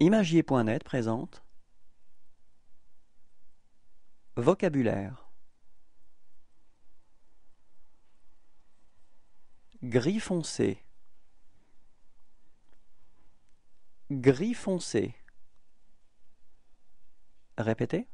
Imagier.net présente Vocabulaire Gris foncé Gris foncé Répétez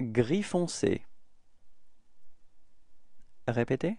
Gris foncé Répétez